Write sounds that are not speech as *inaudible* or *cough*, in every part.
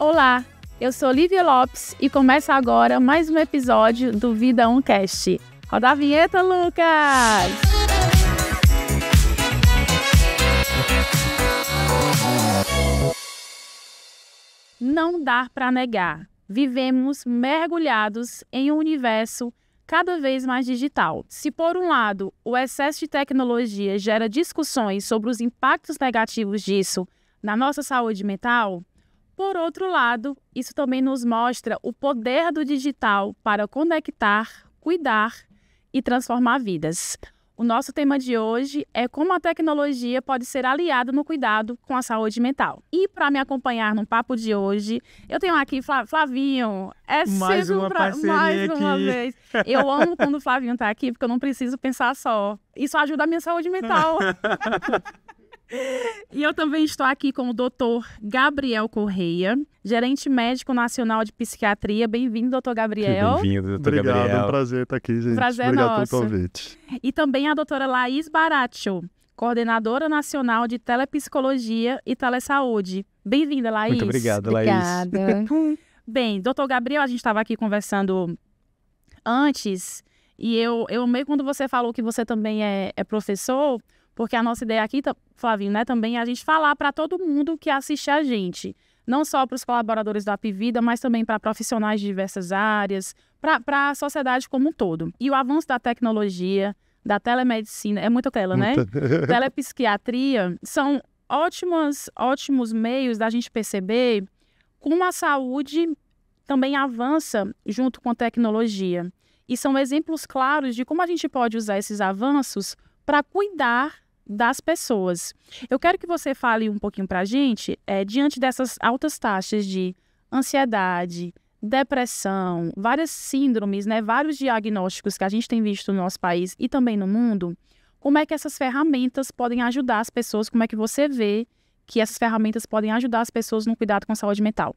Olá, eu sou Lívia Lopes e começa agora mais um episódio do Vida Oncast. Roda a vinheta, Lucas! Não dá para negar. Vivemos mergulhados em um universo cada vez mais digital. Se por um lado, o excesso de tecnologia gera discussões sobre os impactos negativos disso na nossa saúde mental, por outro lado, isso também nos mostra o poder do digital para conectar, cuidar e transformar vidas. O nosso tema de hoje é como a tecnologia pode ser aliada no cuidado com a saúde mental. E para me acompanhar no papo de hoje, eu tenho aqui Flavinho. É mais uma pra... parceria mais aqui. uma vez. Eu amo quando o Flavinho está aqui porque eu não preciso pensar só. Isso ajuda a minha saúde mental. *laughs* *laughs* E eu também estou aqui com o doutor Gabriel Correia, gerente médico nacional de psiquiatria. Bem-vindo, doutor Gabriel. Bem-vindo, doutor Obrigado, Gabriel. Obrigado, é um prazer estar aqui, gente. Prazer é Obrigado nosso. pelo convite. E também a doutora Laís Baratcho, coordenadora nacional de telepsicologia e telesaúde. Bem-vinda, Laís. Muito obrigado, Obrigada. Laís. Obrigada. *laughs* Bem, doutor Gabriel, a gente estava aqui conversando antes e eu, eu amei quando você falou que você também é, é professor, porque a nossa ideia aqui, Flavinho, né, também é a gente falar para todo mundo que assiste a gente. Não só para os colaboradores da Apivida, mas também para profissionais de diversas áreas, para a sociedade como um todo. E o avanço da tecnologia, da telemedicina, é muita tela, né? *laughs* Telepsiquiatria são ótimos, ótimos meios da gente perceber como a saúde também avança junto com a tecnologia. E são exemplos claros de como a gente pode usar esses avanços para cuidar das pessoas. Eu quero que você fale um pouquinho para a gente, é, diante dessas altas taxas de ansiedade, depressão, várias síndromes, né, vários diagnósticos que a gente tem visto no nosso país e também no mundo, como é que essas ferramentas podem ajudar as pessoas? Como é que você vê que essas ferramentas podem ajudar as pessoas no cuidado com a saúde mental?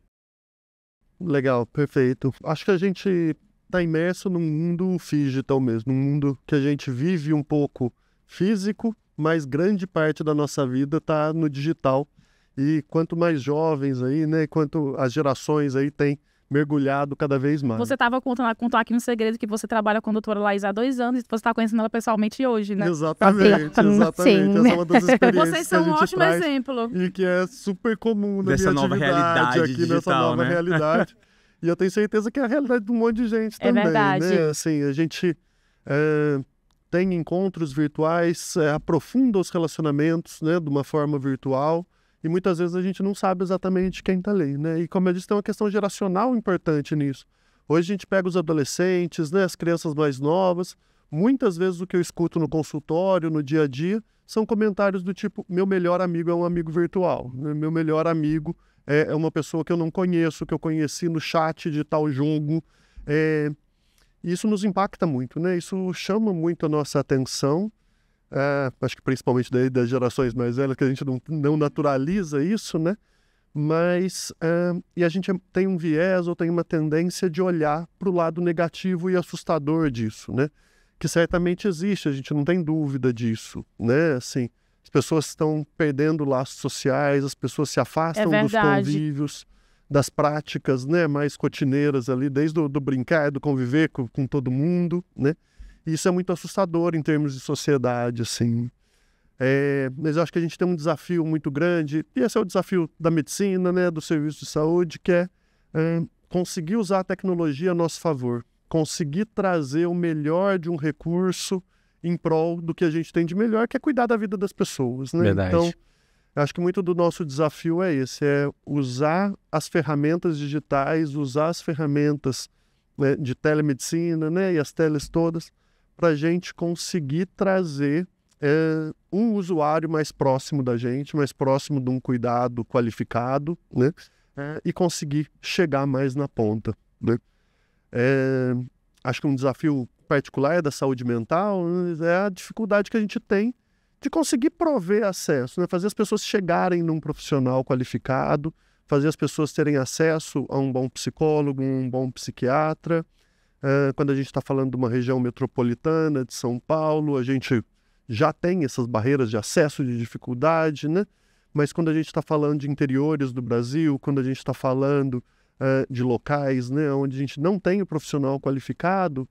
Legal, perfeito. Acho que a gente está imerso num mundo digital mesmo, num mundo que a gente vive um pouco físico, mas grande parte da nossa vida está no digital. E quanto mais jovens aí, né, quanto as gerações aí têm mergulhado cada vez mais. Você estava contando, contou aqui um segredo que você trabalha com a doutora Laís há dois anos e você está conhecendo ela pessoalmente hoje, né? Exatamente, exatamente. Sim. Essa é uma das *laughs* experiências Vocês são um ótimo exemplo. E que é super comum na Dessa minha nova realidade aqui, digital, nessa nova né? realidade. E eu tenho certeza que é a realidade de um monte de gente *laughs* é também, né? verdade. né? Assim, a gente... É tem encontros virtuais, é, aprofunda os relacionamentos né, de uma forma virtual. E muitas vezes a gente não sabe exatamente quem está ali. Né? E como eu disse, tem uma questão geracional importante nisso. Hoje a gente pega os adolescentes, né, as crianças mais novas. Muitas vezes o que eu escuto no consultório, no dia a dia, são comentários do tipo: meu melhor amigo é um amigo virtual, né? meu melhor amigo é, é uma pessoa que eu não conheço, que eu conheci no chat de tal jogo. É, e isso nos impacta muito, né? Isso chama muito a nossa atenção, é, acho que principalmente daí das gerações mais velhas, que a gente não, não naturaliza isso, né? Mas, é, e a gente tem um viés ou tem uma tendência de olhar para o lado negativo e assustador disso, né? Que certamente existe, a gente não tem dúvida disso, né? Assim, as pessoas estão perdendo laços sociais, as pessoas se afastam é dos convívios das práticas né, mais cotineiras ali, desde o, do brincar, do conviver com, com todo mundo, né? isso é muito assustador em termos de sociedade, assim. É, mas eu acho que a gente tem um desafio muito grande, e esse é o desafio da medicina, né, do serviço de saúde, que é, é conseguir usar a tecnologia a nosso favor, conseguir trazer o melhor de um recurso em prol do que a gente tem de melhor, que é cuidar da vida das pessoas, né? Verdade. Então, eu acho que muito do nosso desafio é esse, é usar as ferramentas digitais, usar as ferramentas né, de telemedicina né, e as teles todas, para a gente conseguir trazer é, um usuário mais próximo da gente, mais próximo de um cuidado qualificado, né, é, e conseguir chegar mais na ponta. Né? É, acho que um desafio particular é da saúde mental é a dificuldade que a gente tem de conseguir prover acesso, né? fazer as pessoas chegarem num profissional qualificado, fazer as pessoas terem acesso a um bom psicólogo, um bom psiquiatra. Uh, quando a gente está falando de uma região metropolitana de São Paulo, a gente já tem essas barreiras de acesso, de dificuldade, né? Mas quando a gente está falando de interiores do Brasil, quando a gente está falando uh, de locais né, onde a gente não tem o profissional qualificado,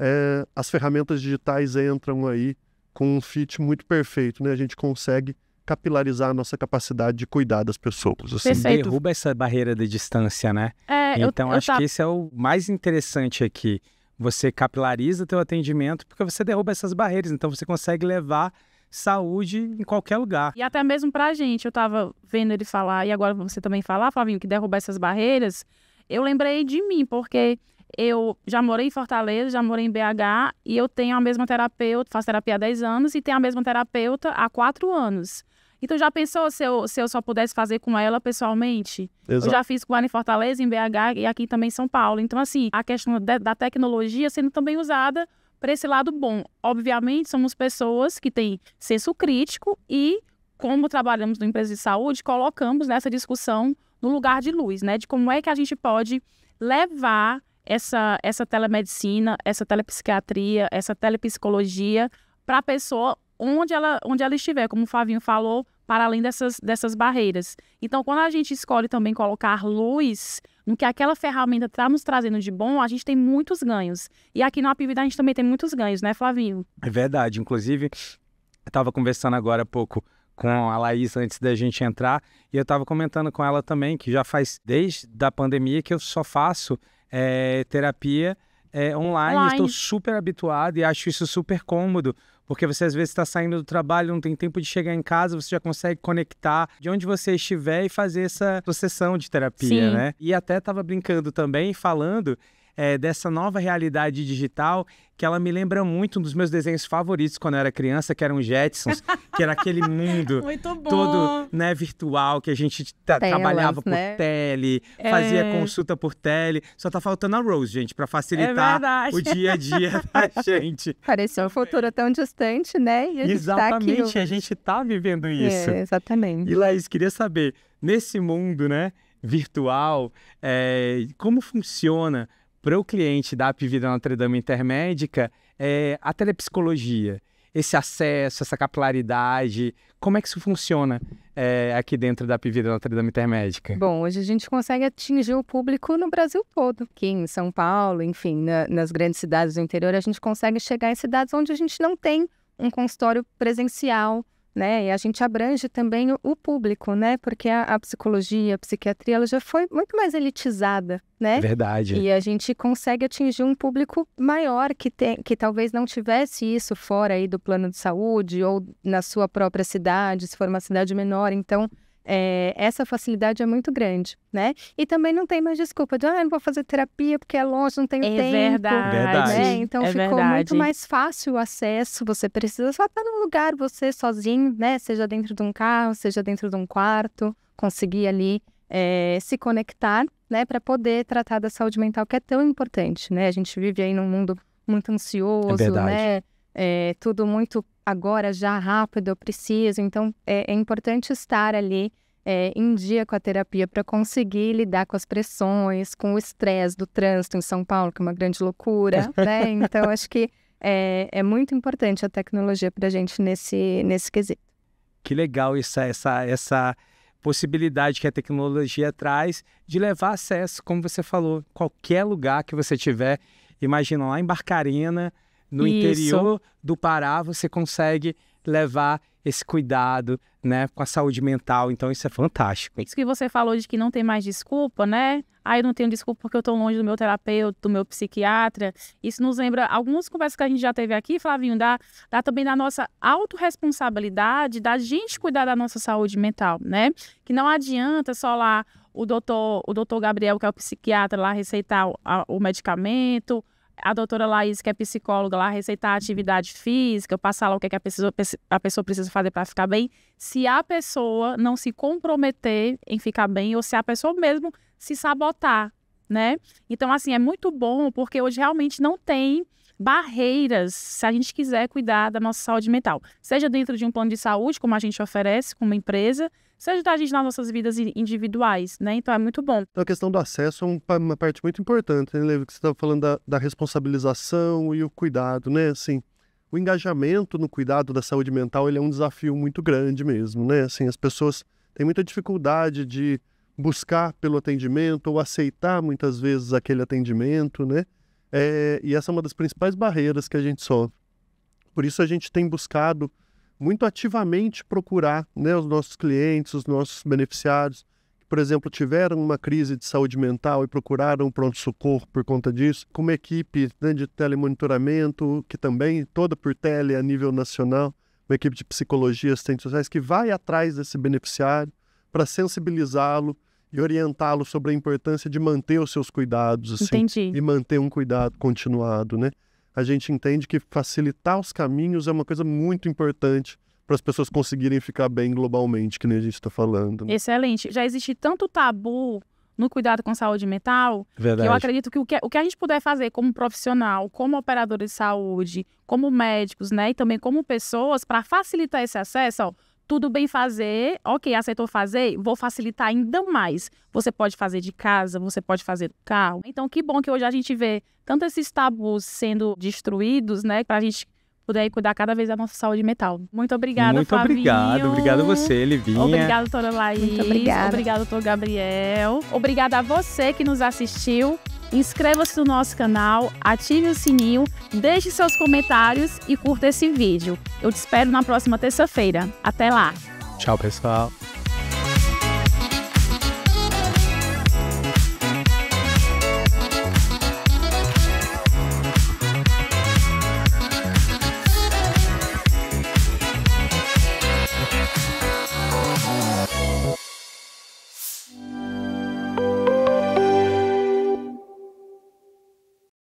uh, as ferramentas digitais entram aí com um fit muito perfeito, né? A gente consegue capilarizar a nossa capacidade de cuidar das pessoas. Assim. Derruba essa barreira de distância, né? É, então, eu, eu acho tá... que esse é o mais interessante aqui. Você capilariza teu atendimento porque você derruba essas barreiras. Então, você consegue levar saúde em qualquer lugar. E até mesmo para a gente. Eu estava vendo ele falar, e agora você também falar, Flavinho, que derruba essas barreiras. Eu lembrei de mim, porque eu já morei em Fortaleza, já morei em BH e eu tenho a mesma terapeuta, faço terapia há 10 anos e tenho a mesma terapeuta há 4 anos. Então já pensou se eu, se eu só pudesse fazer com ela pessoalmente? Exato. Eu já fiz com ela em Fortaleza, em BH e aqui também em São Paulo. Então, assim, a questão de, da tecnologia sendo também usada para esse lado bom. Obviamente, somos pessoas que têm senso crítico e, como trabalhamos no empresa de saúde, colocamos nessa discussão no lugar de luz, né? De como é que a gente pode levar essa, essa telemedicina, essa telepsiquiatria, essa telepsicologia para a pessoa onde ela, onde ela estiver, como o Favinho falou, para além dessas, dessas barreiras. Então, quando a gente escolhe também colocar luz no que aquela ferramenta está nos trazendo de bom, a gente tem muitos ganhos. E aqui no Pivida a gente também tem muitos ganhos, né, Flavinho? É verdade. Inclusive, eu estava conversando agora há pouco com a Laís antes da gente entrar e eu estava comentando com ela também que já faz desde da pandemia que eu só faço é, terapia é, online, online. Estou super habituado e acho isso super cômodo. Porque você às vezes está saindo do trabalho, não tem tempo de chegar em casa, você já consegue conectar de onde você estiver e fazer essa sessão de terapia, Sim. né? E até estava brincando também, falando é, dessa nova realidade digital que ela me lembra muito um dos meus desenhos favoritos quando eu era criança, que eram os Jetsons, que era aquele *laughs* mundo todo né, virtual, que a gente Telas, trabalhava por né? tele, é... fazia consulta por tele. Só tá faltando a Rose, gente, para facilitar é o dia a dia *laughs* da gente. Pareceu um futuro tão distante, né? A exatamente, tá aqui... a gente tá vivendo é, isso. É, exatamente. E Laís, queria saber, nesse mundo né, virtual, é, como funciona para o cliente da Apivida Notre Dame Intermédica é a telepsicologia, esse acesso, essa capilaridade, como é que isso funciona é, aqui dentro da Apivida Notre Dame Intermédica? Bom, hoje a gente consegue atingir o público no Brasil todo, aqui em São Paulo, enfim, na, nas grandes cidades do interior, a gente consegue chegar em cidades onde a gente não tem um consultório presencial, né? E a gente abrange também o, público, né? Porque a, a, psicologia, a psiquiatria, ela já foi muito mais elitizada, né? Verdade. E a gente consegue atingir um público maior que, tem, que talvez não tivesse isso fora aí do plano de saúde ou na sua própria cidade, se for uma cidade menor. Então, é, essa facilidade é muito grande, né? E também não tem mais desculpa de, ah, não vou fazer terapia porque é longe, não tenho é tempo. Verdade. Né? verdade. Né? Então é ficou muito mais fácil o acesso. Você precisa só estar num lugar, você sozinho, né? Seja dentro de um carro, seja dentro de um quarto, conseguir ali é, se conectar, né? Para poder tratar da saúde mental que é tão importante, né? A gente vive aí num mundo muito é ansioso, né? é, tudo muito agora, já rápido, eu preciso. Então, é, é importante estar ali é, em dia com a terapia para conseguir lidar com as pressões, com o estresse do trânsito em São Paulo, que é uma grande loucura, *laughs* né? Então, acho que é, é muito importante a tecnologia para a gente nesse, nesse quesito. Que legal essa, essa, essa possibilidade que a tecnologia traz de levar acesso, como você falou, qualquer lugar que você tiver. Imagina lá em Barcarena, no Isso. interior do Pará você consegue levar esse cuidado, né, com a saúde mental. Então isso é fantástico. Isso que você falou de que não tem mais desculpa, né? Ah, eu não tenho desculpa porque eu estou longe do meu terapeuta, do meu psiquiatra. Isso nos lembra algumas conversas que a gente já teve aqui, Flavinho, da, da também da nossa autorresponsabilidade, da gente cuidar da nossa saúde mental, né? Que não adianta só lá o doutor, o doutor Gabriel, que é o psiquiatra, lá receitar o, a, o medicamento, a doutora Laís, que é psicóloga, lá receitar atividade física, passar lá o que, é que a, pessoa, a pessoa precisa fazer para ficar bem. Se a pessoa não se comprometer em ficar bem, ou se a pessoa mesmo se sabotar, né? Então, assim, é muito bom, porque hoje realmente não tem barreiras se a gente quiser cuidar da nossa saúde mental. Seja dentro de um plano de saúde, como a gente oferece como empresa, isso ajuda a gente nas nossas vidas individuais, né? Então é muito bom. Então, a questão do acesso é uma parte muito importante, né, Levi? Que você estava tá falando da, da responsabilização e o cuidado, né? Assim, o engajamento no cuidado da saúde mental ele é um desafio muito grande mesmo, né? Assim, as pessoas têm muita dificuldade de buscar pelo atendimento ou aceitar muitas vezes aquele atendimento, né? É, e essa é uma das principais barreiras que a gente sofre. Por isso a gente tem buscado muito ativamente procurar né, os nossos clientes, os nossos beneficiários, que, por exemplo, tiveram uma crise de saúde mental e procuraram um pronto-socorro por conta disso, com uma equipe né, de telemonitoramento, que também toda por tele a nível nacional, uma equipe de psicologia, assistentes sociais, que vai atrás desse beneficiário para sensibilizá-lo e orientá-lo sobre a importância de manter os seus cuidados assim, Entendi. e manter um cuidado continuado, né? a gente entende que facilitar os caminhos é uma coisa muito importante para as pessoas conseguirem ficar bem globalmente, que nem a gente está falando. Né? Excelente. Já existe tanto tabu no cuidado com saúde mental, Verdade. que eu acredito que o, que o que a gente puder fazer como profissional, como operador de saúde, como médicos, né, e também como pessoas, para facilitar esse acesso, ó, tudo bem fazer, ok, aceitou fazer, vou facilitar ainda mais. Você pode fazer de casa, você pode fazer do carro. Então, que bom que hoje a gente vê tanto esses tabus sendo destruídos, né, para a gente poder cuidar cada vez da nossa saúde mental. Muito obrigada, Muito Flavinho. obrigado, obrigado a você, Livinha. Obrigado, doutora Laís. Muito obrigada. Obrigado, doutor Gabriel. Obrigada a você que nos assistiu. Inscreva-se no nosso canal, ative o sininho, deixe seus comentários e curta esse vídeo. Eu te espero na próxima terça-feira. Até lá! Tchau, pessoal!